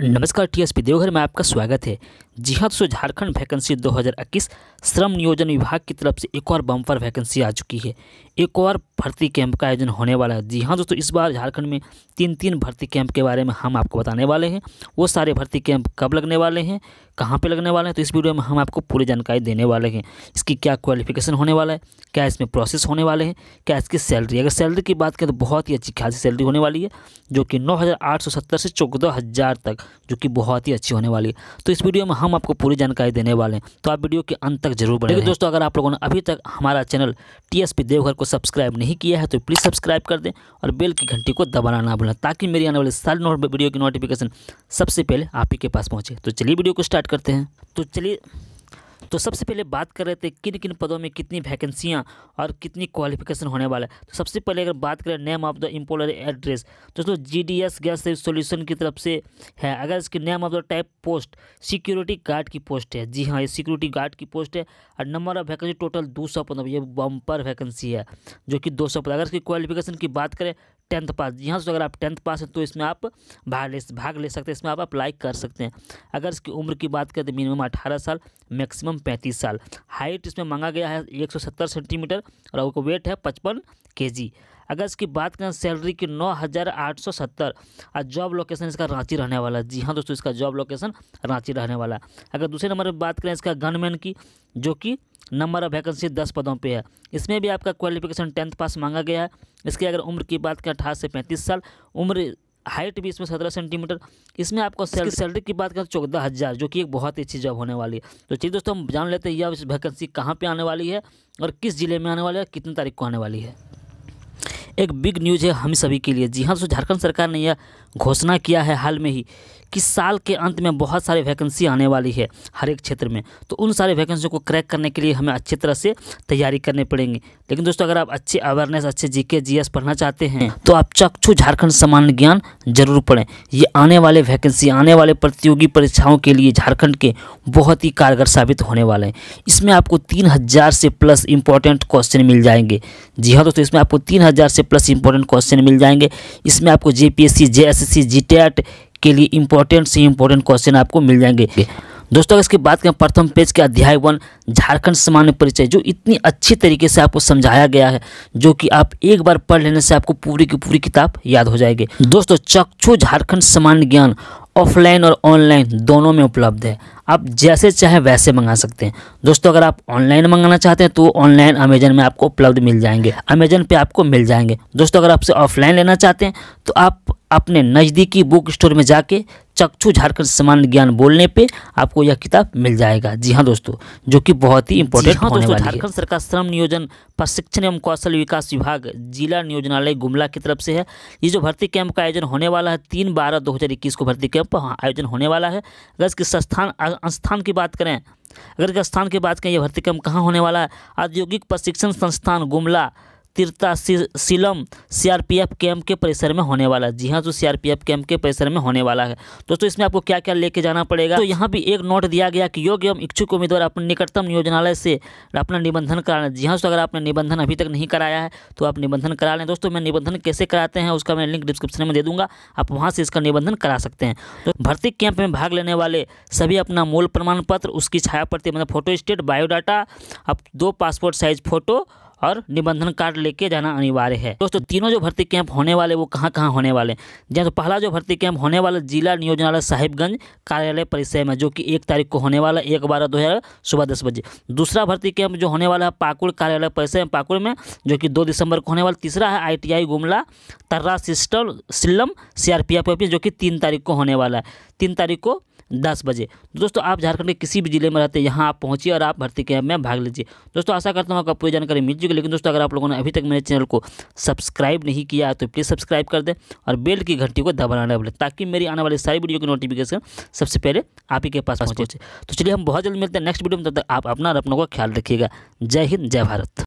नमस्कार T S P Deoghar में आपका स्वागत है जी हाँ सो झारखंड वैकेंसी 2021 श्रम नियोजन विभाग की तरफ से एक और बम्पर वैकेंसी आ चुकी है एक और भर्ती कैंप का आयोजन होने वाला है जी हाँ दोस्तों इस बार झारखंड में तीन तीन भर्ती कैंप के बारे में हम आपको बताने वाले हैं वो सारे भर्ती कैंप कब लगने वाले हैं कहाँ पे लगने वाले हैं तो इस वीडियो में हम आपको पूरी जानकारी देने वाले हैं इसकी क्या क्वालिफिकेशन होने वाला है क्या इसमें प्रोसेस होने वाले हैं क्या इसकी सैलरी अगर सैलरी की बात करें तो बहुत ही अच्छी खासी सैलरी होने वाली है जो कि नौ से चौदह तक जो कि बहुत ही अच्छी होने वाली है तो इस वीडियो में हम आपको पूरी जानकारी देने वाले हैं तो आप वीडियो के अंत तक जरूर बने दोस्तों अगर आप लोगों ने अभी तक हमारा चैनल टी देवघर को सब्सक्राइब नहीं किया है तो प्लीज़ सब्सक्राइब कर दें और बेल की घंटी को दबाना ना भूलें ताकि मेरी आने वाली सारी वीडियो की नोटिफिकेशन सबसे पहले आप ही के पास पहुँचे तो चलिए वीडियो को स्टार्ट करते हैं तो चलिए तो सबसे पहले बात कर रहे थे किन किन पदों में कितनी वैकेंसियाँ और कितनी क्वालिफिकेशन होने वाला है तो सबसे पहले अगर बात करें name of the employer address दोस्तों G D S gas solution की तरफ से है अगर इसके name of the type post security guard की पोस्ट है जी हाँ ये सिक्योरिटी गार्ड की पोस्ट है और नंबर ऑफ वैकेंसी टोटल दो सौ पंद्रह ये बम्पर वैकेंसी है जो कि दो सौ पंद्रह अगर इसकी क्वालिफिकेशन की बात करें टेंथ पास जी हाँ तो अगर आप टेंथ पास हैं तो इसमें आप भाग ले भाग ले सकते हैं इसमें आप अप्लाई कर सकते हैं अगर इसकी उम्र की बात करें तो मिनिमम अठारह साल मैक्सिमम पैंतीस साल हाइट इसमें मांगा गया है एक सेंटीमीटर और आपका वेट है पचपन के अगर इसकी बात करें सैलरी की नौ हज़ार आठ सौ सत्तर और जॉब लोकेशन इसका रांची रहने वाला जी हाँ दोस्तों इसका जॉब लोकेशन रांची रहने वाला अगर दूसरे नंबर पर बात करें इसका गनमैन की जो कि नंबर ऑफ वैकेंसी दस पदों पे है इसमें भी आपका क्वालिफिकेशन टेंथ पास मांगा गया है इसकी अगर उम्र की बात करें अठारह से पैंतीस साल उम्र हाइट भी इसमें सत्रह सेंटीमीटर इसमें आपको सैलरी सैलरी की बात करें तो चौदह हज़ार जो कि एक बहुत ही अच्छी जॉब होने वाली है तो चलिए दोस्तों हम जान लेते हैं यह वैकेंसी कहाँ पर आने वाली है और किस जिले में आने वाली है कितनी तारीख को आने वाली है एक बिग न्यूज़ है हम सभी के लिए जी हाँ तो झारखंड सरकार ने यह घोषणा किया है हाल में ही कि साल के अंत में बहुत सारे वैकेंसी आने वाली है हर एक क्षेत्र में तो उन सारे वैकेंसियों को क्रैक करने के लिए हमें अच्छी तरह से तैयारी करनी पड़ेंगी लेकिन दोस्तों अगर आप अच्छे अवेयरनेस अच्छे जीके के पढ़ना चाहते हैं तो आप चक्षु झारखंड सामान्य ज्ञान जरूर पढ़ें ये आने वाले वैकेंसी आने वाले प्रतियोगी परीक्षाओं के लिए झारखंड के बहुत ही कारगर साबित होने वाले हैं इसमें आपको तीन से प्लस इंपॉर्टेंट क्वेश्चन मिल जाएंगे जी हाँ दोस्तों इसमें आपको तीन से से प्लस इंपॉर्टेंट क्वेश्चन मिल जाएंगे इसमें आपको जेपीएससी जेएसएससी जीटेट के लिए इंपॉर्टेंट से इंपॉर्टेंट क्वेश्चन आपको मिल जाएंगे दोस्तों अगर इसकी बात करें प्रथम पेज के अध्याय वन झारखंड सामान्य परिचय जो इतनी अच्छी तरीके से आपको समझाया गया है जो कि आप एक बार पढ़ लेने से आपको पूरी की पूरी किताब याद हो जाएगी दोस्तों चक्षु झारखंड सामान्य ज्ञान ऑफलाइन और ऑनलाइन दोनों में उपलब्ध है आप जैसे चाहे वैसे मंगा सकते हैं दोस्तों अगर आप ऑनलाइन मंगाना चाहते हैं तो ऑनलाइन अमेजन में आपको उपलब्ध मिल जाएंगे अमेजन पे आपको मिल जाएंगे दोस्तों अगर आपसे ऑफलाइन लेना चाहते हैं तो आप अपने नज़दीकी बुक स्टोर में जाके चक्षु झारखंड सामान्य ज्ञान बोलने पे आपको यह किताब मिल जाएगा जी हाँ दोस्तों जो कि बहुत ही इंपॉर्टेंट हाँ दोस्तों झारखंड सरकार श्रम नियोजन प्रशिक्षण एवं कौशल विकास विभाग जिला नियोजनालय गुमला की तरफ से है ये जो भर्ती कैंप का आयोजन होने वाला है तीन बारह दो हज़ार इक्कीस को भर्ती कैंप आयोजन होने वाला है अगर इसके संस्थान संस्थान की बात करें अगर स्थान की बात करें यह भर्ती कैंप कहाँ होने वाला है औद्योगिक प्रशिक्षण संस्थान गुमला सिलम सीआरपीएफ कैंप के परिसर में होने वाला है जी हाँ जो तो सीआरपीएफ कैंप के परिसर में होने वाला है दोस्तों इसमें आपको क्या क्या लेके जाना पड़ेगा तो यहाँ भी एक नोट दिया गया कि योग्य एवं इच्छुक उम्मीदवार अपने निकटतम योजनालय से अपना निबंधन कराना जी हाँ दोस्तों अगर आपने निबंधन अभी तक नहीं कराया है तो आप निबंधन करा लें दोस्तों मैं निबंधन कैसे कराते हैं उसका मैं लिंक डिस्क्रिप्शन में दे दूंगा आप वहाँ से इसका निबंधन करा सकते हैं तो भर्ती कैंप में भाग लेने वाले सभी अपना मूल प्रमाण पत्र उसकी छाया प्रति मतलब फोटो स्टेट बायोडाटा आप दो पासपोर्ट साइज फ़ोटो और निबंधन कार्ड लेके जाना अनिवार्य है दोस्तों तीनों जो भर्ती कैंप होने वाले वो कहाँ कहाँ होने वाले जैसे तो पहला जो भर्ती कैंप होने वाला जिला नियोजनालय साहिबगंज कार्यालय परिसर में जो कि एक तारीख को होने वाला एक बारह दो हज़ार सुबह दस बजे दूसरा भर्ती कैंप जो होने वाला है पाकुड़ कार्यालय परिसर में पाकुड़ में जो कि दो दिसंबर को होने वाला तीसरा है आई गुमला तर्रा सिस्टम सिल्लम सी ऑफिस जो कि तीन तारीख को होने वाला है तीन तारीख को दस बजे दोस्तों आप झारखंड के किसी भी जिले में रहते हैं यहाँ आप पहुँचिए और आप भर्ती कैंप में भाग लीजिए दोस्तों आशा करता हूँ आपको पूरी जानकारी मिल चुकी लेकिन दोस्तों अगर आप लोगों ने अभी तक मेरे चैनल को सब्सक्राइब नहीं किया है तो प्लीज़ सब्सक्राइब कर दें और बेल की घंटी को दबाना न बोले ताकि मेरी आने वाली सारी वीडियो की नोटिफिकेशन सबसे पहले आप ही के पास पहुँचे तो चलिए हम बहुत जल्द मिलते हैं नेक्स्ट वीडियो में तब तक आप अपना और अपनों का ख्याल रखिएगा जय हिंद जय भारत